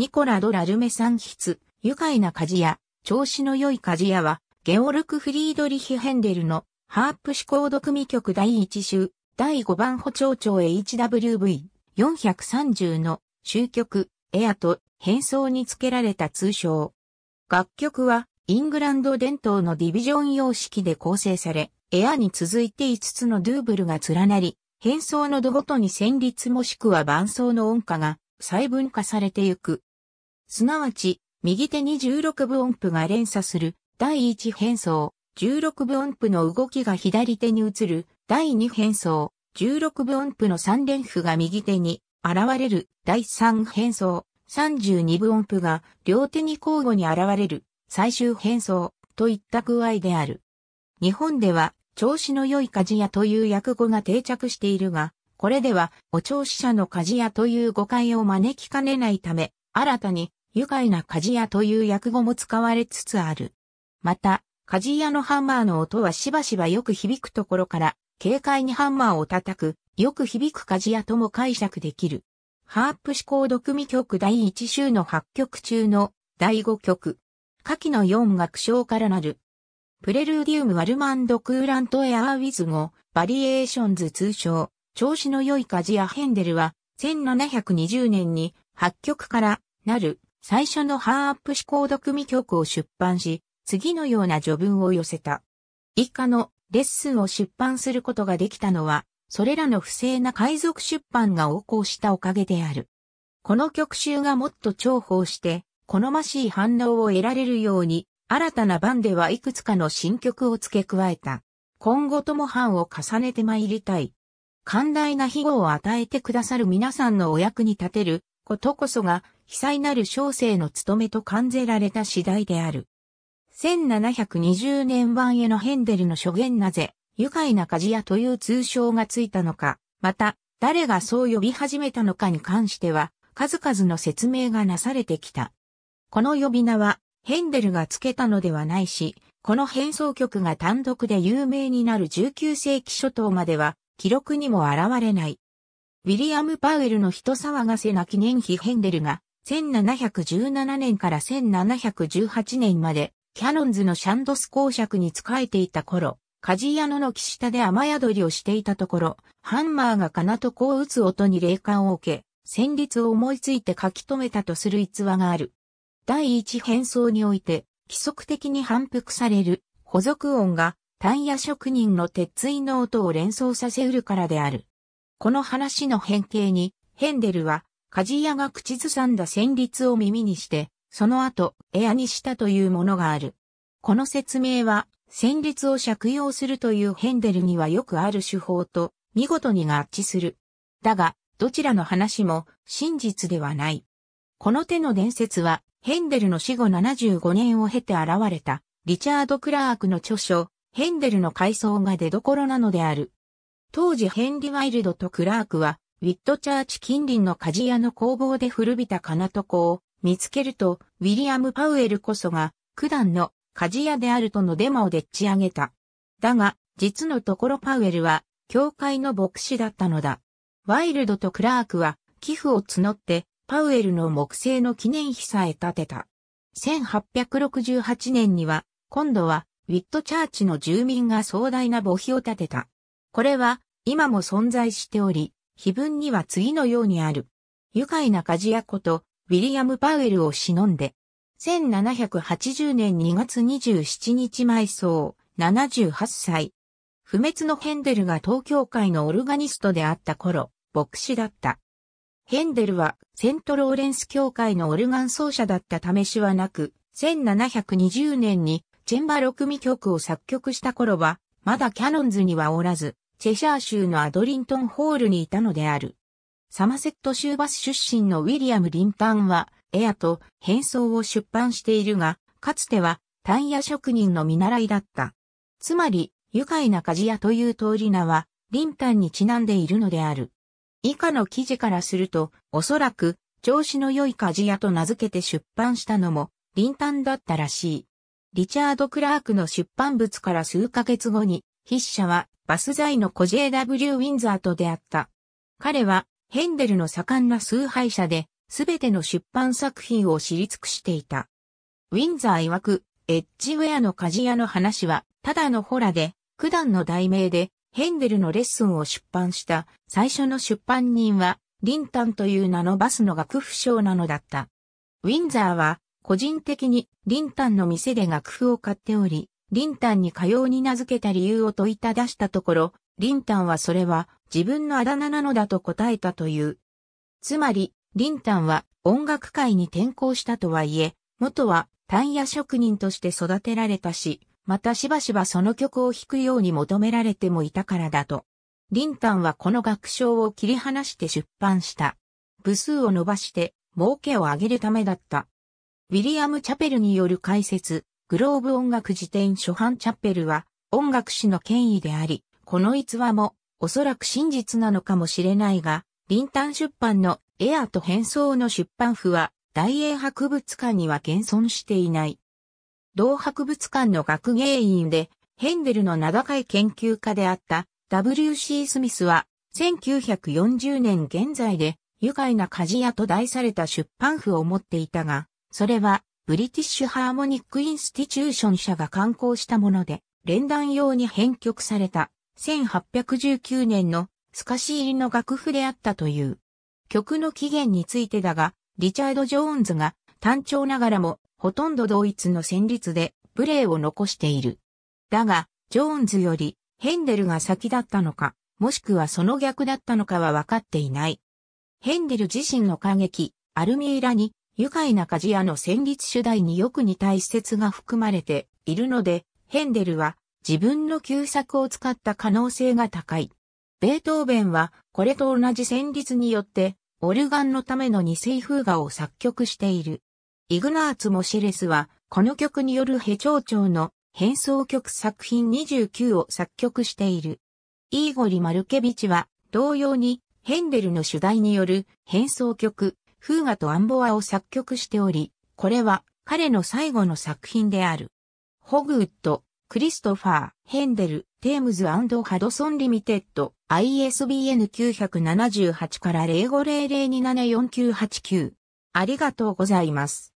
ニコラ・ド・ラルメ産筆、愉快な鍛冶屋、調子の良い鍛冶屋は、ゲオルク・フリードリヒ・ヘンデルの、ハープシコード組曲第1集、第5番補聴長 HWV430 の、終曲、エアと変装に付けられた通称。楽曲は、イングランド伝統のディビジョン様式で構成され、エアに続いて5つのドゥーブルが連なり、変装の度ごとに旋律もしくは伴奏の音歌が細分化されてゆくすなわち、右手に16分音符が連鎖する第1変装、16分音符の動きが左手に移る第2変装、16分音符の3連符が右手に現れる第3変装、32分音符が両手に交互に現れる最終変装といった具合である。日本では調子の良い鍛冶屋という訳語が定着しているが、これではお調子者の鍛冶屋という誤解を招きかねないため、新たに愉快な鍛冶屋という訳語も使われつつある。また、鍛冶屋のハンマーの音はしばしばよく響くところから、軽快にハンマーを叩く、よく響く鍛冶屋とも解釈できる。ハープ思考読み曲第1週の8曲中の第5曲。下記の4楽章からなる。プレルーディウムワルマンドクーラントエアーウィズ語、バリエーションズ通称、調子の良い鍛冶屋ヘンデルは、1720年に8曲からなる最初のハーアップ思考読み曲を出版し、次のような序文を寄せた。以下のレッスンを出版することができたのは、それらの不正な海賊出版が横行したおかげである。この曲集がもっと重宝して、好ましい反応を得られるように、新たな版ではいくつかの新曲を付け加えた。今後とも版を重ねて参りたい。寛大な庇護を与えてくださる皆さんのお役に立てることこそが被災なる小生の務めと感じられた次第である。1720年版へのヘンデルの諸言なぜ、愉快な鍛冶屋という通称がついたのか、また、誰がそう呼び始めたのかに関しては、数々の説明がなされてきた。この呼び名は、ヘンデルがつけたのではないし、この変奏曲が単独で有名になる19世紀初頭までは、記録にも現れない。ウィリアム・パウエルの人騒がせな記念碑ヘンデルが、1717年から1718年まで、キャノンズのシャンドス公爵に仕えていた頃、鍛冶屋の木下で雨宿りをしていたところ、ハンマーが金とこを打つ音に霊感を受け、旋律を思いついて書き留めたとする逸話がある。第一変装において、規則的に反復される、補足音が、単野職人の鉄槌の音を連想させうるからである。この話の変形に、ヘンデルは、鍛冶屋が口ずさんだ旋律を耳にして、その後、エアにしたというものがある。この説明は、旋律を借用するというヘンデルにはよくある手法と、見事に合致する。だが、どちらの話も真実ではない。この手の伝説は、ヘンデルの死後75年を経て現れた、リチャード・クラークの著書、ヘンデルの回想が出どころなのである。当時ヘンリ・ワイルドとクラークは、ウィットチャーチ近隣の鍛冶屋の工房で古びた金床を見つけると、ウィリアム・パウエルこそが、九段の鍛冶屋であるとのデマをでっち上げた。だが、実のところパウエルは、教会の牧師だったのだ。ワイルドとクラークは、寄付を募って、パウエルの木製の記念碑さえ建てた。1868年には、今度は、ウィットチャーチの住民が壮大な墓碑を建てた。これは、今も存在しており、碑文には次のようにある。愉快な鍛冶屋こと、ウィリアム・パウエルを忍んで、1780年2月27日埋葬、78歳。不滅のヘンデルが東京会のオルガニストであった頃、牧師だった。ヘンデルはセントローレンス教会のオルガン奏者だった試しはなく、1720年にチェンバロ組曲を作曲した頃は、まだキャノンズにはおらず、チェシャー州のアドリントンホールにいたのである。サマセット州バス出身のウィリアム・リンパンは、エアと変装を出版しているが、かつてはタイヤ職人の見習いだった。つまり、愉快な鍛冶屋という通り名は、リンパンにちなんでいるのである。以下の記事からすると、おそらく、調子の良い鍛冶屋と名付けて出版したのも、リンパンだったらしい。リチャード・クラークの出版物から数ヶ月後に、筆者はバス材の小 j W ウィンザーと出会った。彼はヘンデルの盛んな崇拝者で、すべての出版作品を知り尽くしていた。ウィンザー曰く、エッジウェアの鍛冶屋の話は、ただのホラで、九段の題名で、ヘンデルのレッスンを出版した最初の出版人は、リンタンという名のバスの楽譜賞なのだった。ウィンザーは、個人的にリンタンの店で楽譜を買っており、リンタンにかように名付けた理由を問いただしたところ、リンタンはそれは自分のあだ名なのだと答えたという。つまり、リンタンは音楽界に転校したとはいえ、元は単野職人として育てられたし、またしばしばその曲を弾くように求められてもいたからだと。リンタンはこの学章を切り離して出版した。部数を伸ばして儲けを上げるためだった。ウィリアム・チャペルによる解説、グローブ音楽辞典初版チャッペルは音楽史の権威であり、この逸話もおそらく真実なのかもしれないが、林丹出版のエアと変装の出版譜は大英博物館には現存していない。同博物館の学芸員でヘンデルの名高い研究家であった W.C. スミスは1940年現在で愉快な鍛冶屋と題された出版譜を持っていたが、それはブリティッシュハーモニックインスティチューション社が刊行したもので、連弾用に編曲された1819年のスカシ入りの楽譜であったという。曲の起源についてだが、リチャード・ジョーンズが単調ながらもほとんど同一の旋律でプレーを残している。だが、ジョーンズよりヘンデルが先だったのか、もしくはその逆だったのかは分かっていない。ヘンデル自身の歌劇、アルミーラに愉快な鍛冶屋の旋律主題によく似た一節が含まれているので、ヘンデルは自分の旧作を使った可能性が高い。ベートーベンはこれと同じ旋律によってオルガンのための二世風画を作曲している。イグナーツ・モシレスはこの曲によるヘ長調の変奏曲作品29を作曲している。イーゴリ・マルケビチは同様にヘンデルの主題による変奏曲フーガとアンボアを作曲しており、これは彼の最後の作品である。ホグウッド、クリストファー、ヘンデル、テームズハドソンリミテッド、ISBN 978から0500274989。ありがとうございます。